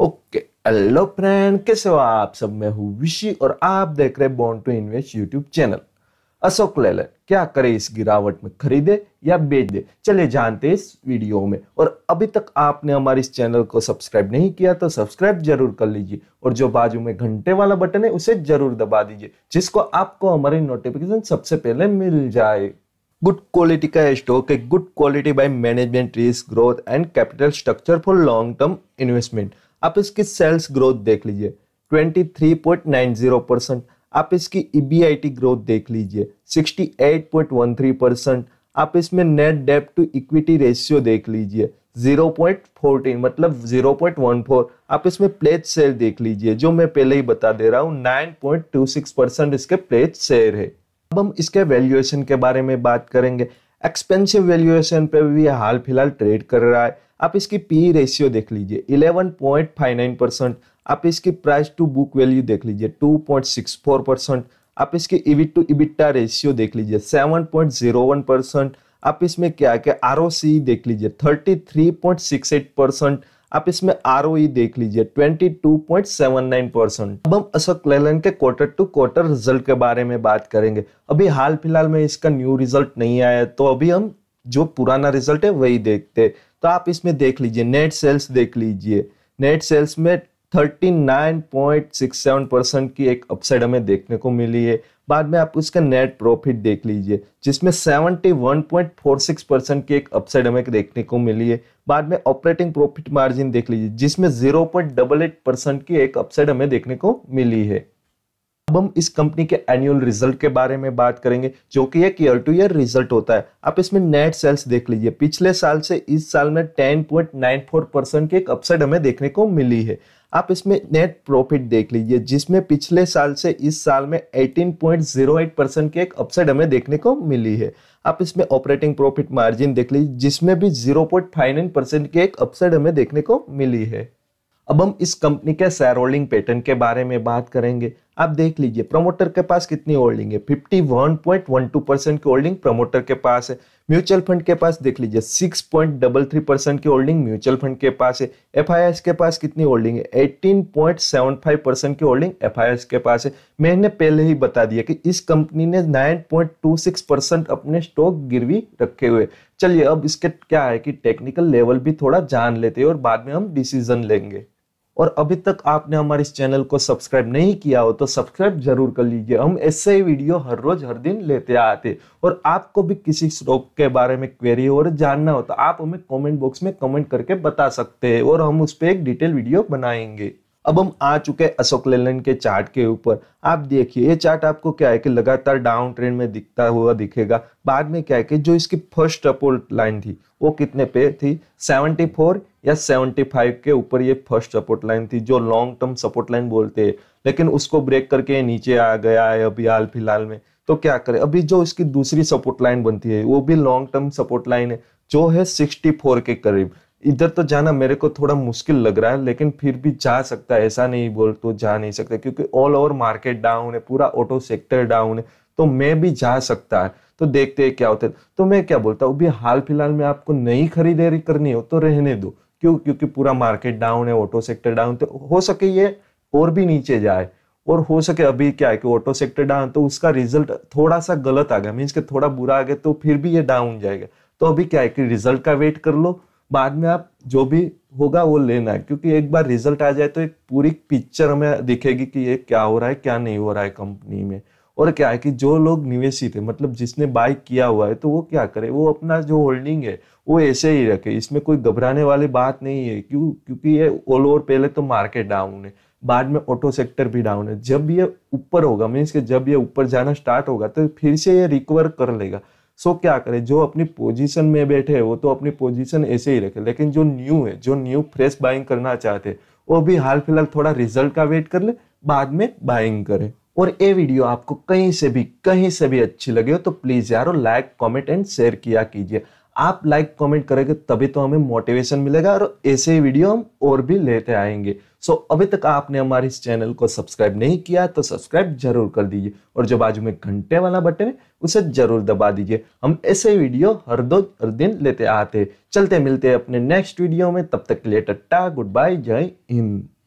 okay hello friend कैसे हो आप सब मैं हूँ विशी और आप देख रहे bond to invest YouTube channel Ashok Leyland क्या करे इस गिरावट में खरीदे या बेच दे चले जानते इस वीडियो में और अभी तक आपने हमारे इस चैनल को सब्सक्राइब नहीं किया तो सब्सक्राइब जरूर कर लीजिए और जो बाजू में घंटे वाला बटन है उसे जरूर दबा दीजिए जिसको आपको हमारी नोटिफिकेशन सबसे पहले मिल जाए गुड क्वालिटी का स्टॉक है good quality by management risk growth and capital structure for long term investment आप इसकी सेल्स ग्रोथ देख लीजिए 23.90 परसेंट आप इसकी ई e ग्रोथ देख लीजिए 68.13 परसेंट आप इसमें नेट डेप्ट टू इक्विटी रेशियो देख लीजिए 0.14 मतलब 0.14 आप इसमें प्लेज शेयर देख लीजिए जो मैं पहले ही बता दे रहा हूँ 9.26 परसेंट इसके प्लेज शेयर है अब हम इसके वैल्यूएशन के बारे में बात करेंगे एक्सपेंसिव वैल्यूएशन पे भी हाल फिलहाल ट्रेड कर रहा है आप इसकी पी रेशियो e देख लीजिए 11.59 परसेंट आप इसकी प्राइस टू बुक वैल्यू देख लीजिए 2.64 परसेंट आप इसकी इविट टू इबिटा रेशियो देख लीजिए 7.01 परसेंट आप इसमें क्या है कि आर देख लीजिए 33.68 परसेंट आप इसमें आर e देख लीजिए 22.79 परसेंट अब हम अशोक लेलन के क्वार्टर टू क्वार्टर रिजल्ट के बारे में बात करेंगे अभी हाल फिलहाल में इसका न्यू रिजल्ट नहीं आया तो अभी हम जो पुराना रिजल्ट है वही देखते तो आप इसमें देख लीजिए नेट सेल्स देख लीजिए नेट सेल्स में 39.67 परसेंट की एक अपसाइड हमें देखने को मिली है बाद में आप उसका नेट प्रॉफिट देख लीजिए जिसमें 71.46 परसेंट की एक अपसाइड हमें देखने को मिली है बाद में ऑपरेटिंग प्रॉफिट मार्जिन देख लीजिए जिसमें 0.88 परसेंट की एक अपसाइड हमें देखने को मिली है अब हम इस कंपनी के एनुअल रिजल्ट के बारे में बात करेंगे जो कि एक ईयर टू ईयर रिजल्ट होता है आप इसमें नेट सेल्स देख लीजिए पिछले साल से इस साल में 10.94 परसेंट की एक अपसाइड हमें देखने को मिली है आप इसमें नेट प्रॉफिट देख लीजिए जिसमें पिछले साल से इस साल में 18.08 परसेंट की एक अपसाइड हमें देखने को मिली है आप इसमें ऑपरेटिंग प्रॉफिट मार्जिन देख लीजिए जिसमें भी नाइन परसेंट की एक अपसाइड हमें देखने को मिली है अब हम इस कंपनी के शेयर होल्डिंग पैटर्न के बारे में बात करेंगे आप देख लीजिए प्रमोटर के पास कितनी होल्डिंग है fifty one point one two percent की होल्डिंग प्रमोटर के पास है म्यूचुअल फंड के पास देख लीजिए six point double three percent की होल्डिंग म्यूचुअल फंड के पास है एफ के पास कितनी होल्डिंग है eighteen point seven five percent की होल्डिंग एफ के पास है मैंने पहले ही बता दिया कि इस कंपनी ने nine point two six percent अपने स्टॉक गिरवी रखे हुए चलिए अब इसके क्या है कि टेक्निकल लेवल भी थोड़ा जान लेते हैं और बाद में हम डिसीजन लेंगे और अभी तक आपने हमारे इस चैनल को सब्सक्राइब नहीं किया हो तो सब्सक्राइब जरूर कर लीजिए हम ऐसे ही वीडियो हर रोज हर दिन लेते आते और आपको भी किसी स्टॉक के बारे में क्वेरी और जानना हो तो आप हमें कमेंट बॉक्स में कमेंट करके बता सकते हैं और हम उस पर एक डिटेल वीडियो बनाएंगे अब हम आ चुके हैं अशोक लेलैंड के चार्ट के ऊपर आप देखिए ये चार्ट आपको क्या है कि लगातार डाउन ट्रेंड में दिखता हुआ दिखेगा बाद में क्या है कि जो इसकी फर्स्ट अपवर्ड लाइन थी वो कितने पे थी 74 या 75 के ऊपर ये फर्स्ट सपोर्ट लाइन थी जो लॉन्ग टर्म सपोर्ट लाइन बोलते हैं लेकिन उसको ब्रेक करके नीचे आ गया है अभी हाल फिलहाल में तो क्या करें अभी जो इसकी दूसरी सपोर्ट लाइन बनती है वो भी लॉन्ग टर्म सपोर्ट लाइन है जो है 64 के करीब इधर तो जाना मेरे को थोड़ा मुश्किल लग रहा है लेकिन फिर भी जा सकता है ऐसा नहीं बोल तो जा नहीं सकता क्योंकि ऑल ओवर मार्केट डाउन है पूरा ऑटो सेक्टर डाउन है तो मैं भी जा सकता है तो देखते हैं क्या होता है तो मैं क्या बोलता हूँ भी हाल फिलहाल में आपको नई खरीदारी करनी हो तो रहने दो क्यों क्योंकि पूरा मार्केट डाउन है ऑटो सेक्टर डाउन तो हो सके ये और भी नीचे जाए और हो सके अभी क्या है कि ऑटो सेक्टर डाउन तो उसका रिजल्ट थोड़ा सा गलत आ गया मीन्स के थोड़ा बुरा आ गया तो फिर भी ये डाउन जाएगा तो अभी क्या है कि रिजल्ट का वेट कर लो बाद में आप जो भी होगा वो लेना है क्योंकि एक बार रिजल्ट आ जाए तो एक पूरी पिक्चर हमें दिखेगी कि ये क्या हो रहा है क्या नहीं हो रहा है कंपनी में और क्या है कि जो लोग निवेशी थे मतलब जिसने बाय किया हुआ है तो वो क्या करे वो अपना जो होल्डिंग है वो ऐसे ही रखे इसमें कोई घबराने वाली बात नहीं है क्यों क्योंकि ये ऑल ओवर पहले तो मार्केट डाउन है बाद में ऑटो सेक्टर भी डाउन है जब ये ऊपर होगा मीन्स के जब ये ऊपर जाना स्टार्ट होगा तो फिर से ये रिकवर कर लेगा सो क्या करे जो अपनी पोजीशन में बैठे हैं वो तो अपनी पोजीशन ऐसे ही रखे लेकिन जो न्यू है जो न्यू फ्रेश बाइंग करना चाहते हैं वो भी हाल फिलहाल थोड़ा रिजल्ट का वेट कर ले बाद में बाइंग करें और ये वीडियो आपको कहीं से भी कहीं से भी अच्छी लगे हो तो प्लीज़ यारो लाइक कमेंट एंड शेयर किया कीजिए आप लाइक कमेंट करेंगे तभी तो हमें मोटिवेशन मिलेगा और ऐसे वीडियो हम और भी लेते आएंगे सो so, अभी तक आपने हमारे इस चैनल को सब्सक्राइब नहीं किया तो सब्सक्राइब जरूर कर दीजिए और जो बाजू में घंटे वाला बटन है उसे जरूर दबा दीजिए हम ऐसे वीडियो हर दो हर दिन लेते आते चलते मिलते अपने नेक्स्ट वीडियो में तब तक के लिए टट्टा गुड बाय जय हिंद